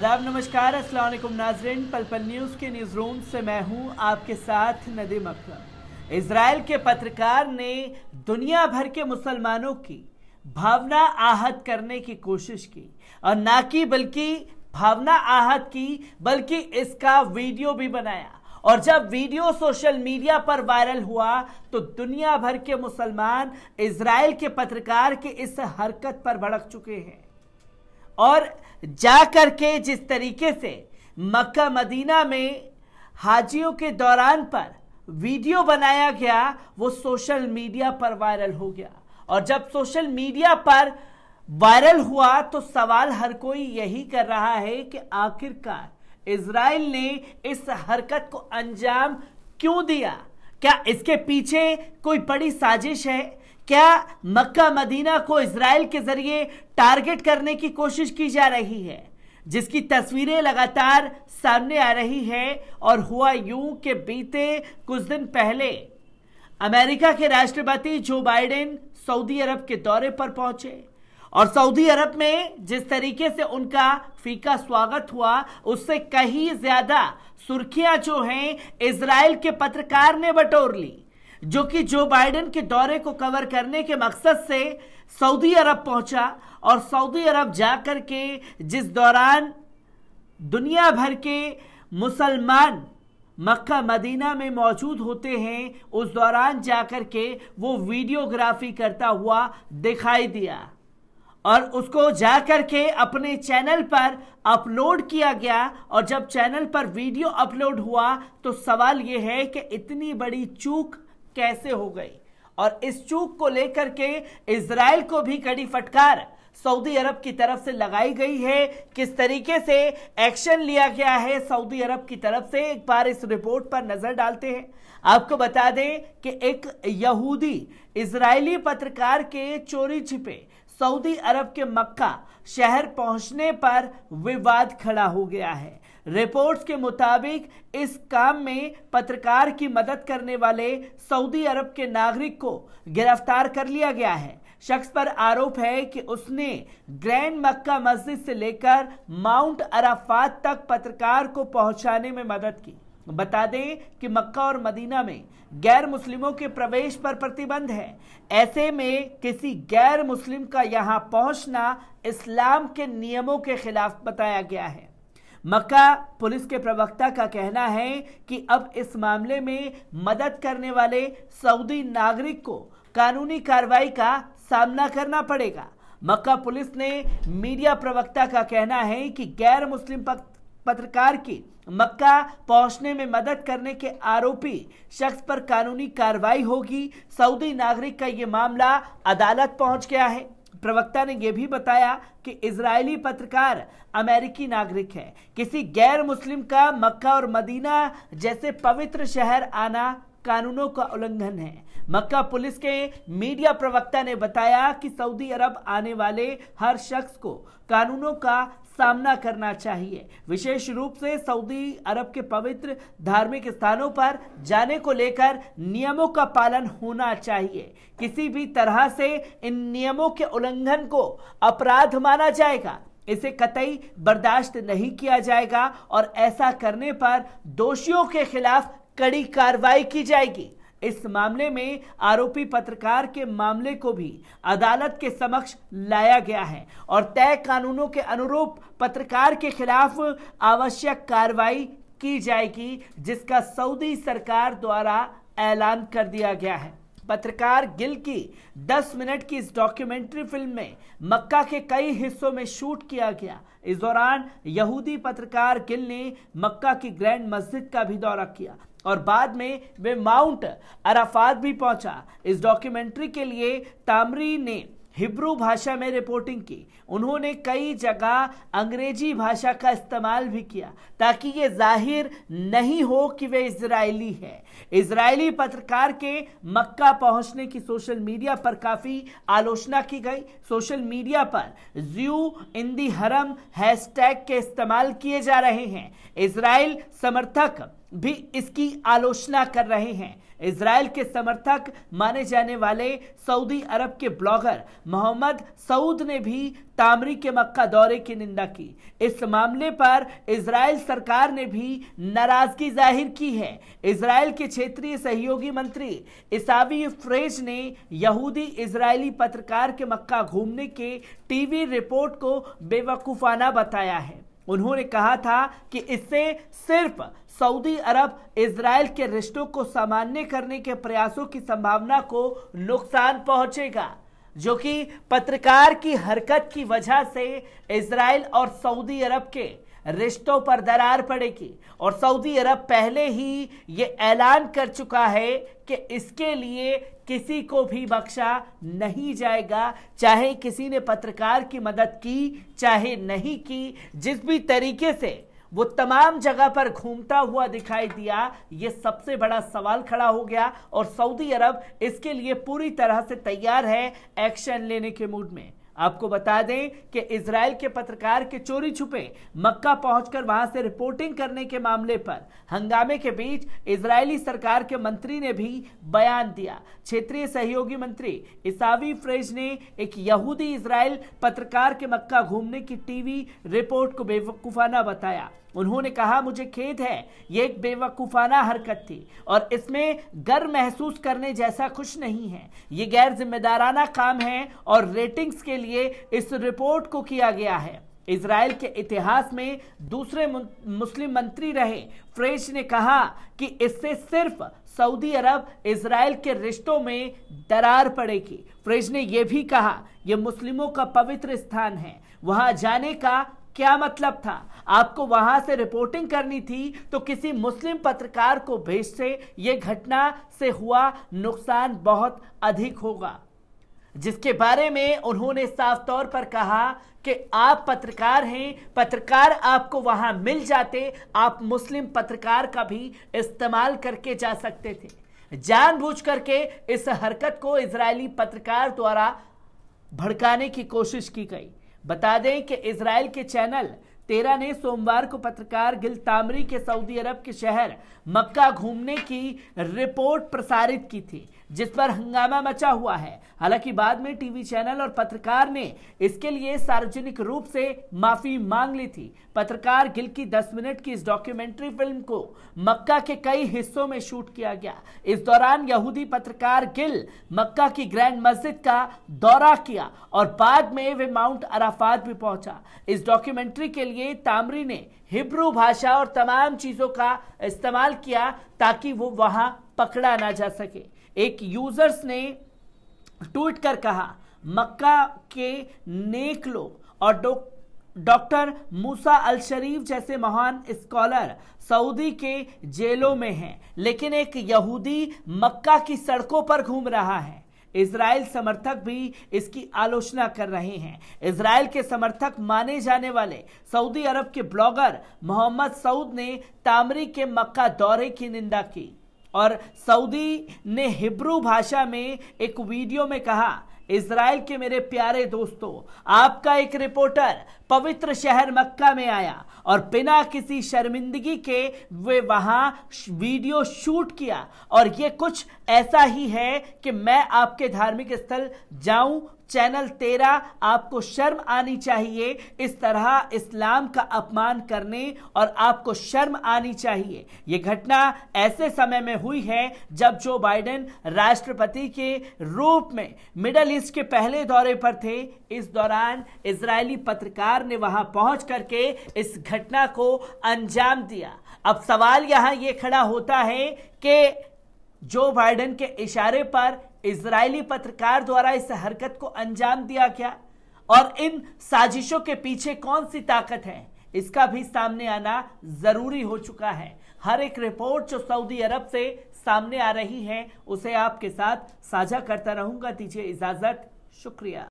आदाब नमस्कार असलम नाजरन पल पल न्यूज़ के न्यूज़ रूम से मैं हूं आपके साथ नदीम अख्तर इसराइल के पत्रकार ने दुनिया भर के मुसलमानों की भावना आहत करने की कोशिश की और ना कि बल्कि भावना आहत की बल्कि इसका वीडियो भी बनाया और जब वीडियो सोशल मीडिया पर वायरल हुआ तो दुनिया भर के मुसलमान इसराइल के पत्रकार के इस हरकत पर भड़क चुके हैं और जा कर के जिस तरीके से मक्का मदीना में हाजियों के दौरान पर वीडियो बनाया गया वो सोशल मीडिया पर वायरल हो गया और जब सोशल मीडिया पर वायरल हुआ तो सवाल हर कोई यही कर रहा है कि आखिरकार इसराइल ने इस हरकत को अंजाम क्यों दिया क्या इसके पीछे कोई बड़ी साजिश है क्या मक्का मदीना को इसराइल के जरिए टारगेट करने की कोशिश की जा रही है जिसकी तस्वीरें लगातार सामने आ रही है और हुआ यूं के बीते कुछ दिन पहले अमेरिका के राष्ट्रपति जो बाइडेन सऊदी अरब के दौरे पर पहुंचे और सऊदी अरब में जिस तरीके से उनका फीका स्वागत हुआ उससे कहीं ज्यादा सुर्खियां जो हैं इसराइल के पत्रकार ने बटोर ली जो कि जो बाइडेन के दौरे को कवर करने के मकसद से सऊदी अरब पहुंचा और सऊदी अरब जाकर के जिस दौरान दुनिया भर के मुसलमान मक्का मदीना में मौजूद होते हैं उस दौरान जाकर के वो वीडियोग्राफी करता हुआ दिखाई दिया और उसको जाकर के अपने चैनल पर अपलोड किया गया और जब चैनल पर वीडियो अपलोड हुआ तो सवाल ये है कि इतनी बड़ी चूक कैसे हो गई और इस चूक को लेकर के इसराइल को भी कड़ी फटकार सऊदी अरब की तरफ से लगाई गई है किस तरीके से एक्शन लिया गया है सऊदी अरब की तरफ से एक बार इस रिपोर्ट पर नजर डालते हैं आपको बता दें कि एक यहूदी इजरायली पत्रकार के चोरी छिपे सऊदी अरब के मक्का शहर पहुंचने पर विवाद खड़ा हो गया है रिपोर्ट्स के मुताबिक इस काम में पत्रकार की मदद करने वाले सऊदी अरब के नागरिक को गिरफ्तार कर लिया गया है शख्स पर आरोप है कि उसने ग्रैंड मक्का मस्जिद से लेकर माउंट अराफात तक पत्रकार को पहुंचाने में मदद की बता दें कि मक्का और मदीना में गैर मुस्लिमों के प्रवेश पर प्रतिबंध है ऐसे में किसी गैर मुस्लिम का यहां पहुंचना इस्लाम के नियमों के खिलाफ बताया गया है मक्का पुलिस के प्रवक्ता का कहना है कि अब इस मामले में मदद करने वाले सऊदी नागरिक को कानूनी कार्रवाई का सामना करना पड़ेगा मक्का पुलिस ने मीडिया प्रवक्ता का कहना है कि गैर मुस्लिम पत्रकार की मक्का पहुंचने में मदद करने के आरोपी शख्स पर कानूनी कार्रवाई होगी सऊदी नागरिक का ये मामला अदालत पहुंच गया है प्रवक्ता ने यह भी बताया कि इजरायली पत्रकार अमेरिकी नागरिक है किसी गैर मुस्लिम का मक्का और मदीना जैसे पवित्र शहर आना कानूनों का उल्लंघन है मक्का पुलिस के मीडिया प्रवक्ता ने बताया कि सऊदी अरब आने वाले हर शख्स को कानूनों का सामना करना चाहिए विशेष रूप से सऊदी अरब के पवित्र धार्मिक स्थानों पर जाने को लेकर नियमों का पालन होना चाहिए किसी भी तरह से इन नियमों के उल्लंघन को अपराध माना जाएगा इसे कतई बर्दाश्त नहीं किया जाएगा और ऐसा करने पर दोषियों के खिलाफ कड़ी कार्रवाई की जाएगी इस मामले में आरोपी पत्रकार के मामले को भी अदालत के समक्ष लाया गया है और तय कानूनों के अनुरूप पत्रकार के खिलाफ आवश्यक कार्रवाई की जाएगी जिसका सऊदी सरकार द्वारा ऐलान कर दिया गया है पत्रकार गिल की 10 मिनट की इस डॉक्यूमेंट्री फिल्म में मक्का के कई हिस्सों में शूट किया गया इस दौरान यहूदी पत्रकार गिल ने मक्का की ग्रैंड मस्जिद का भी दौरा किया और बाद में वे माउंट अराफात भी पहुंचा इस डॉक्यूमेंट्री के लिए तामरी ने हिब्रू भाषा में रिपोर्टिंग की उन्होंने कई जगह अंग्रेजी भाषा का इस्तेमाल भी किया ताकि ये जाहिर नहीं हो कि वे इसराइली है इसराइली पत्रकार के मक्का पहुंचने की सोशल मीडिया पर काफ़ी आलोचना की गई सोशल मीडिया पर ज्यू इंदी हरम हैशटैग के इस्तेमाल किए जा रहे हैं इसराइल समर्थक भी इसकी आलोचना कर रहे हैं इसराइल के समर्थक माने जाने वाले सऊदी अरब के ब्लॉगर मोहम्मद सऊद ने भी तामरी के मक्का दौरे की निंदा की इस मामले पर इसराइल सरकार ने भी नाराजगी जाहिर की है इसराइल के क्षेत्रीय सहयोगी मंत्री इसावी फ्रेज ने यहूदी इसराइली पत्रकार के मक्का घूमने के टीवी रिपोर्ट को बेवकूफ़ाना बताया है उन्होंने कहा था कि इससे सिर्फ सऊदी अरब इसराइल के रिश्तों को सामान्य करने के प्रयासों की संभावना को नुकसान पहुंचेगा जो कि पत्रकार की हरकत की वजह से इसराइल और सऊदी अरब के रिश्तों पर दरार पड़ेगी और सऊदी अरब पहले ही ये ऐलान कर चुका है कि इसके लिए किसी को भी बख्शा नहीं जाएगा चाहे किसी ने पत्रकार की मदद की चाहे नहीं की जिस भी तरीके से वो तमाम जगह पर घूमता हुआ दिखाई दिया ये सबसे बड़ा सवाल खड़ा हो गया और सऊदी अरब इसके लिए पूरी तरह से तैयार है एक्शन लेने के मूड में आपको बता दें कि इसराइल के पत्रकार के चोरी छुपे मक्का पहुंचकर वहां से रिपोर्टिंग करने के मामले पर हंगामे के बीच इजरायली सरकार के मंत्री ने भी बयान दिया क्षेत्रीय सहयोगी मंत्री इसावी फ्रेज ने एक यहूदी इसराइल पत्रकार के मक्का घूमने की टीवी रिपोर्ट को बेवकूफाना बताया उन्होंने कहा मुझे खेद है ये एक बेवकूफाना हरकत थी और इसमें गर महसूस करने जैसा कुछ नहीं है ये गैर जिम्मेदाराना काम है और रेटिंग्स के लिए इस रिपोर्ट को किया गया है इसराइल के इतिहास में दूसरे मुस्लिम मंत्री रहे फ्रेश ने कहा कि इससे सिर्फ सऊदी अरब इसराइल के रिश्तों में दरार पड़ेगी फ्रेश ने यह भी कहा यह मुस्लिमों का पवित्र स्थान है वहां जाने का क्या मतलब था आपको वहां से रिपोर्टिंग करनी थी तो किसी मुस्लिम पत्रकार को भेजते यह घटना से हुआ नुकसान बहुत अधिक होगा जिसके बारे में उन्होंने साफ तौर पर कहा कि आप पत्रकार हैं पत्रकार आपको वहां मिल जाते आप मुस्लिम पत्रकार का भी इस्तेमाल करके जा सकते थे जानबूझ करके इस हरकत को इजरायली पत्रकार द्वारा भड़काने की कोशिश की गई बता दें कि इसराइल के चैनल तेरह ने सोमवार को पत्रकार गिल तामरी के सऊदी अरब के शहर मक्का घूमने की रिपोर्ट प्रसारित की थी जिस पर हंगामा मचा हुआ है हालांकि बाद में टीवी चैनल और पत्रकार ने इसके लिए सार्वजनिक रूप से माफी मांग ली थी पत्रकार गिल की 10 मिनट की इस डॉक्यूमेंट्री फिल्म को मक्का के कई हिस्सों में शूट किया गया इस दौरान यहूदी पत्रकार गिल मक्का की ग्रैंड मस्जिद का दौरा किया और बाद में वे माउंट अराफात भी पहुंचा इस डॉक्यूमेंट्री के लिए तामरी ने हिब्रू भाषा और तमाम चीजों का इस्तेमाल किया ताकि वो वहां पकड़ा ना जा सके एक यूजर्स ने ट्वीट कर कहा मक्का के नेक लोग और डॉक्टर मूसा अल शरीफ जैसे महान स्कॉलर सऊदी के जेलों में हैं लेकिन एक यहूदी मक्का की सड़कों पर घूम रहा है इसराइल समर्थक भी इसकी आलोचना कर रहे हैं इसराइल के समर्थक माने जाने वाले सऊदी अरब के ब्लॉगर मोहम्मद सऊद ने तामरी के मक्का दौरे की निंदा की और सऊदी ने हिब्रू भाषा में एक वीडियो में कहा इसराइल के मेरे प्यारे दोस्तों आपका एक रिपोर्टर पवित्र शहर मक्का में आया और बिना किसी शर्मिंदगी के वे वहां वीडियो शूट किया और ये कुछ ऐसा ही है कि मैं आपके धार्मिक स्थल जाऊं चैनल तेरा आपको शर्म आनी चाहिए इस तरह इस्लाम का अपमान करने और आपको शर्म आनी चाहिए ये घटना ऐसे समय में हुई है जब जो बाइडेन राष्ट्रपति के रूप में मिडल ईस्ट के पहले दौरे पर थे इस दौरान इजरायली पत्रकार परिवार ने वहां पहुंच करके इस घटना को अंजाम दिया अब सवाल यहां यह खड़ा होता है कि जो बाइडन के इशारे पर इजरायली पत्रकार द्वारा इस हरकत को अंजाम दिया गया और इन साजिशों के पीछे कौन सी ताकत है इसका भी सामने आना जरूरी हो चुका है हर एक रिपोर्ट जो सऊदी अरब से सामने आ रही है उसे आपके साथ साझा करता रहूंगा दीजिए इजाजत शुक्रिया